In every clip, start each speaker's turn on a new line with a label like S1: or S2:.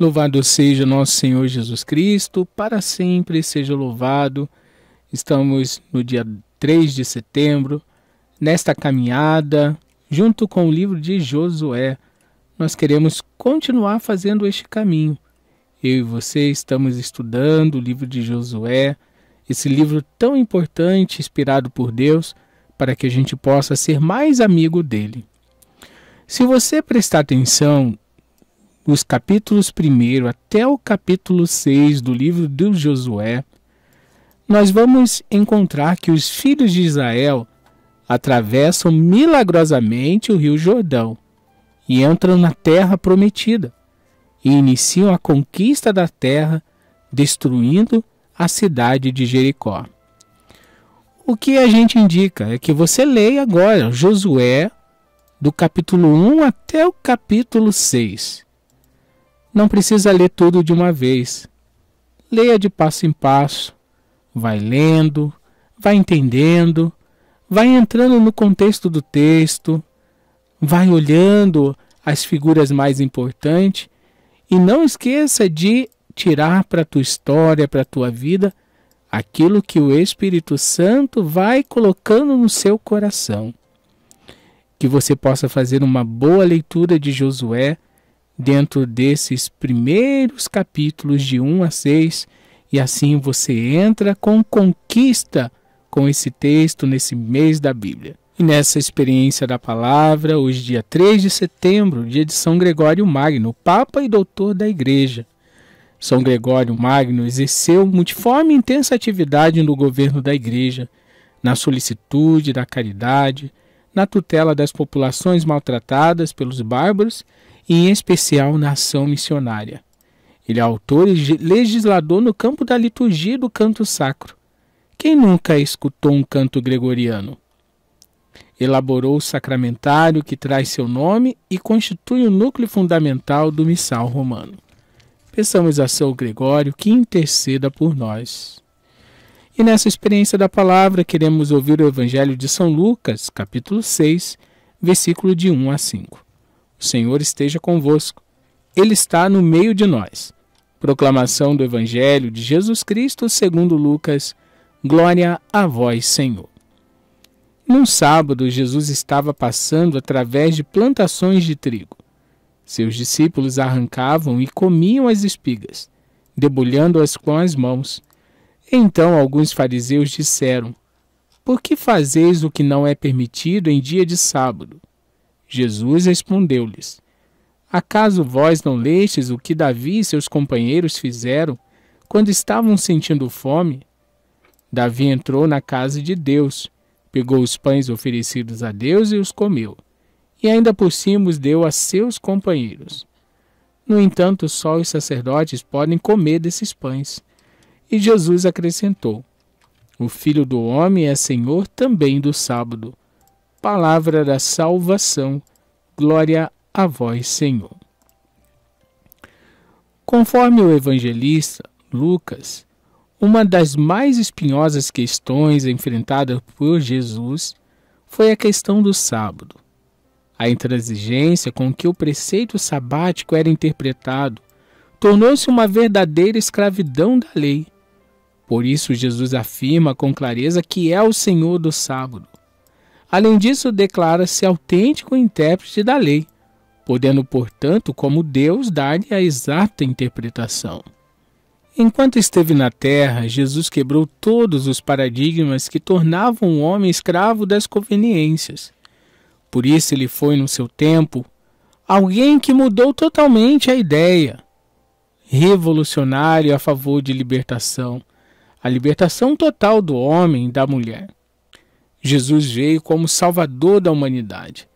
S1: Louvado seja nosso Senhor Jesus Cristo, para sempre seja louvado. Estamos no dia 3 de setembro, nesta caminhada, junto com o livro de Josué. Nós queremos continuar fazendo este caminho. Eu e você estamos estudando o livro de Josué, esse livro tão importante, inspirado por Deus, para que a gente possa ser mais amigo dele. Se você prestar atenção os capítulos 1 até o capítulo 6 do livro de Josué, nós vamos encontrar que os filhos de Israel atravessam milagrosamente o rio Jordão e entram na terra prometida e iniciam a conquista da terra, destruindo a cidade de Jericó. O que a gente indica é que você leia agora Josué do capítulo 1 até o capítulo 6. Não precisa ler tudo de uma vez. Leia de passo em passo. Vai lendo, vai entendendo, vai entrando no contexto do texto, vai olhando as figuras mais importantes e não esqueça de tirar para a tua história, para a tua vida, aquilo que o Espírito Santo vai colocando no seu coração. Que você possa fazer uma boa leitura de Josué dentro desses primeiros capítulos de 1 a 6, e assim você entra com conquista com esse texto nesse mês da Bíblia. E nessa experiência da palavra, hoje, dia 3 de setembro, dia de São Gregório Magno, Papa e Doutor da Igreja. São Gregório Magno exerceu multiforme e intensa atividade no governo da Igreja, na solicitude da caridade, na tutela das populações maltratadas pelos bárbaros em especial na ação missionária. Ele é autor e legislador no campo da liturgia do canto sacro. Quem nunca escutou um canto gregoriano? Elaborou o sacramentário que traz seu nome e constitui o núcleo fundamental do missal romano. Peçamos a São Gregório que interceda por nós. E nessa experiência da palavra, queremos ouvir o Evangelho de São Lucas, capítulo 6, versículo de 1 a 5. O Senhor esteja convosco. Ele está no meio de nós. Proclamação do Evangelho de Jesus Cristo segundo Lucas. Glória a vós, Senhor. Num sábado, Jesus estava passando através de plantações de trigo. Seus discípulos arrancavam e comiam as espigas, debulhando-as com as mãos. Então alguns fariseus disseram: Por que fazeis o que não é permitido em dia de sábado? Jesus respondeu-lhes: Acaso vós não lestes o que Davi e seus companheiros fizeram quando estavam sentindo fome? Davi entrou na casa de Deus, pegou os pães oferecidos a Deus e os comeu, e ainda por cima os deu a seus companheiros. No entanto, só os sacerdotes podem comer desses pães. E Jesus acrescentou: O filho do homem é senhor também do sábado palavra da salvação. Glória a vós, Senhor. Conforme o evangelista Lucas, uma das mais espinhosas questões enfrentadas por Jesus foi a questão do sábado. A intransigência com que o preceito sabático era interpretado tornou-se uma verdadeira escravidão da lei. Por isso, Jesus afirma com clareza que é o Senhor do sábado Além disso, declara-se autêntico intérprete da lei, podendo, portanto, como Deus, dar-lhe a exata interpretação. Enquanto esteve na terra, Jesus quebrou todos os paradigmas que tornavam o homem escravo das conveniências. Por isso ele foi, no seu tempo, alguém que mudou totalmente a ideia. Revolucionário a favor de libertação, a libertação total do homem e da mulher. Jesus veio como salvador da humanidade.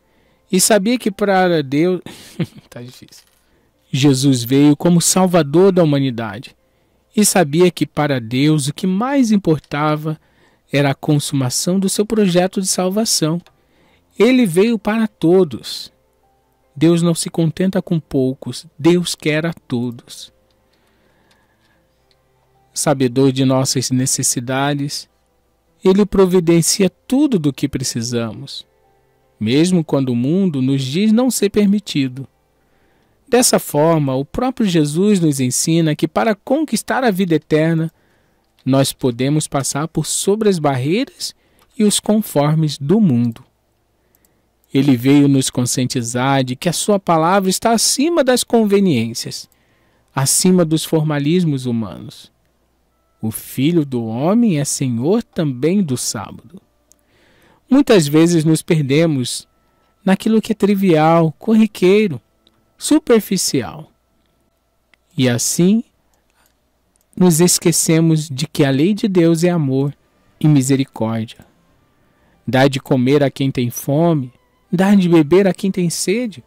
S1: E sabia que para Deus. tá difícil. Jesus veio como salvador da humanidade. E sabia que para Deus o que mais importava era a consumação do seu projeto de salvação. Ele veio para todos. Deus não se contenta com poucos, Deus quer a todos. Sabedor de nossas necessidades, ele providencia tudo do que precisamos, mesmo quando o mundo nos diz não ser permitido. Dessa forma, o próprio Jesus nos ensina que para conquistar a vida eterna, nós podemos passar por sobre as barreiras e os conformes do mundo. Ele veio nos conscientizar de que a sua palavra está acima das conveniências, acima dos formalismos humanos. O filho do homem é senhor também do sábado. Muitas vezes nos perdemos naquilo que é trivial, corriqueiro, superficial. E assim nos esquecemos de que a lei de Deus é amor e misericórdia. Dá de comer a quem tem fome, dá de beber a quem tem sede,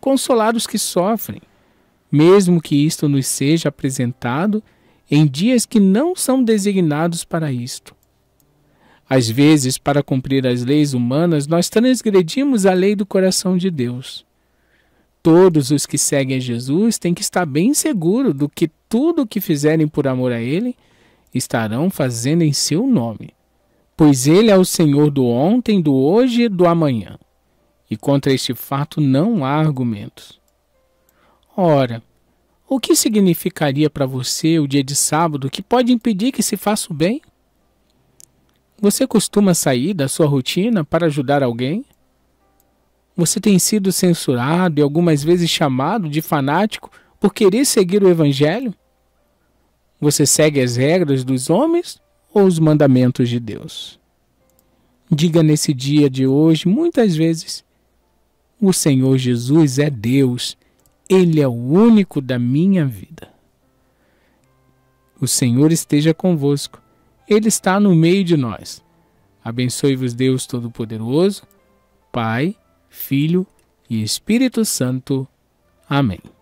S1: consolar os que sofrem, mesmo que isto nos seja apresentado em dias que não são designados para isto. Às vezes, para cumprir as leis humanas, nós transgredimos a lei do coração de Deus. Todos os que seguem Jesus têm que estar bem seguros do que tudo o que fizerem por amor a Ele estarão fazendo em seu nome, pois Ele é o Senhor do ontem, do hoje e do amanhã. E contra este fato não há argumentos. Ora, o que significaria para você o dia de sábado que pode impedir que se faça o bem? Você costuma sair da sua rotina para ajudar alguém? Você tem sido censurado e algumas vezes chamado de fanático por querer seguir o Evangelho? Você segue as regras dos homens ou os mandamentos de Deus? Diga nesse dia de hoje, muitas vezes: O Senhor Jesus é Deus ele é o único da minha vida. O Senhor esteja convosco. Ele está no meio de nós. Abençoe-vos Deus Todo-Poderoso, Pai, Filho e Espírito Santo. Amém.